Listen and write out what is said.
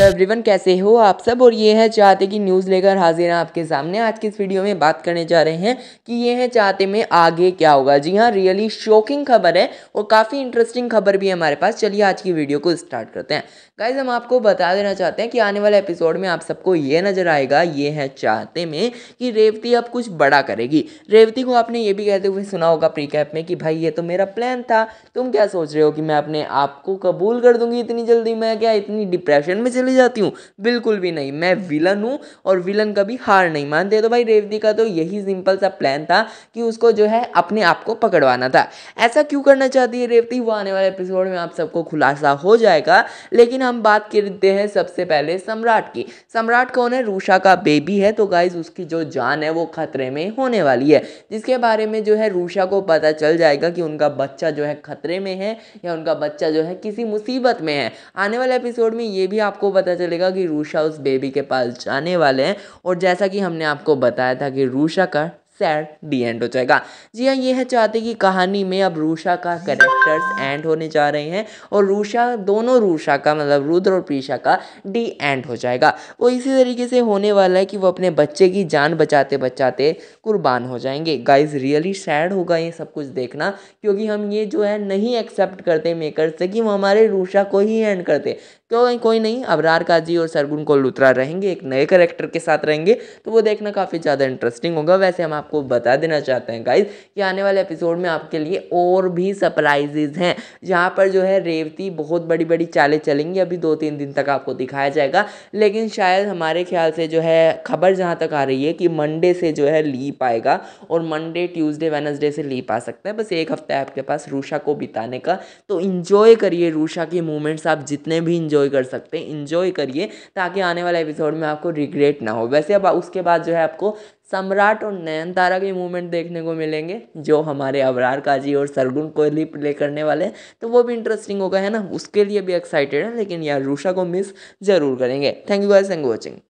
hello everyone कैसे हो आप सब और ये है चाहते की न्यूज़ लेकर हाजिर हैं आपके सामने आज की इस वीडियो में बात करने जा रहे हैं कि ये है चाहते में आगे क्या होगा जी हाँ रियली शॉकिंग खबर है और काफ़ी इंटरेस्टिंग खबर भी है हमारे पास चलिए आज की वीडियो को स्टार्ट करते हैं गाइज हम आपको बता देना चाहते हैं कि आने वाले एपिसोड में आप सबको ये नज़र आएगा ये है चाहते में कि रेवती अब कुछ बड़ा करेगी रेवती को आपने ये भी कहते हुए सुना होगा प्री कैप में कि भाई ये तो मेरा प्लान था तुम क्या सोच रहे हो कि मैं अपने आप को कबूल कर दूंगी इतनी जल्दी मैं क्या इतनी डिप्रेशन में चली जाती हूँ बिल्कुल भी नहीं मैं विलन हूँ और विलन कभी हार नहीं मानते तो भाई रेवती का तो यही सिंपल सा प्लान था कि उसको जो है अपने आप को पकड़वाना था ऐसा क्यों करना चाहती है रेवती वो आने वाले एपिसोड में आप सबको खुलासा हो जाएगा लेकिन हम बात करते हैं सबसे पहले सम्राट की सम्राट कौन है रूषा का बेबी है तो गाइज उसकी जो जान है वो खतरे में होने वाली है जिसके बारे में जो है रूषा को पता चल जाएगा कि उनका बच्चा जो है खतरे में है या उनका बच्चा जो है किसी मुसीबत में है आने वाले एपिसोड में ये भी आपको पता चलेगा कि रूशा उस बेबी के पास जाने वाले हैं और जैसा कि हमने आपको बताया था कि रूशा का सैड डी एंड हो जाएगा जी हाँ ये है चाहते कि कहानी में अब रूशा का करेक्टर्स एंड होने जा रहे हैं और रूशा दोनों रूशा का मतलब रुद्र और प्रीशा का डी एंड हो जाएगा वो इसी तरीके से होने वाला है कि वो अपने बच्चे की जान बचाते बचाते कुर्बान हो जाएंगे गाइज रियली सैड होगा ये सब कुछ देखना क्योंकि हम ये जो है नहीं एक्सेप्ट करते मेकर से कि वो हमारे रूषा को ही एंड करते क्यों कोई नहीं अबरार काजी और सरगुन को लुतरा रहेंगे एक नए करेक्टर के साथ रहेंगे तो वो देखना काफ़ी ज़्यादा इंटरेस्टिंग होगा वैसे हम आपको बता देना चाहते हैं गाइज कि आने वाले एपिसोड में आपके लिए और भी सरप्राइजेज हैं जहाँ पर जो है रेवती बहुत बड़ी बड़ी चालें चलेंगी अभी दो तीन दिन तक आपको दिखाया जाएगा लेकिन शायद हमारे ख्याल से जो है खबर जहाँ तक आ रही है कि मंडे से जो है लीप आएगा और मंडे ट्यूजडे वेनसडे से लीप आ सकता है बस एक हफ्ता है आपके पास रूषा को बिताने का तो इन्जॉय करिए रूषा के मूवमेंट्स आप जितने भी इन्जॉय इन्जॉय कर सकते हैं इन्जॉय करिए ताकि आने वाले एपिसोड में आपको रिग्रेट ना हो वैसे अब उसके बाद जो है आपको सम्राट और नयनतारा के मूवमेंट देखने को मिलेंगे जो हमारे अबरार काजी और सरगुन कोहली प्ले करने वाले हैं तो वो भी इंटरेस्टिंग होगा है ना उसके लिए भी एक्साइटेड है लेकिन यार रूषा को मिस ज़रूर करेंगे thank you guys thank watching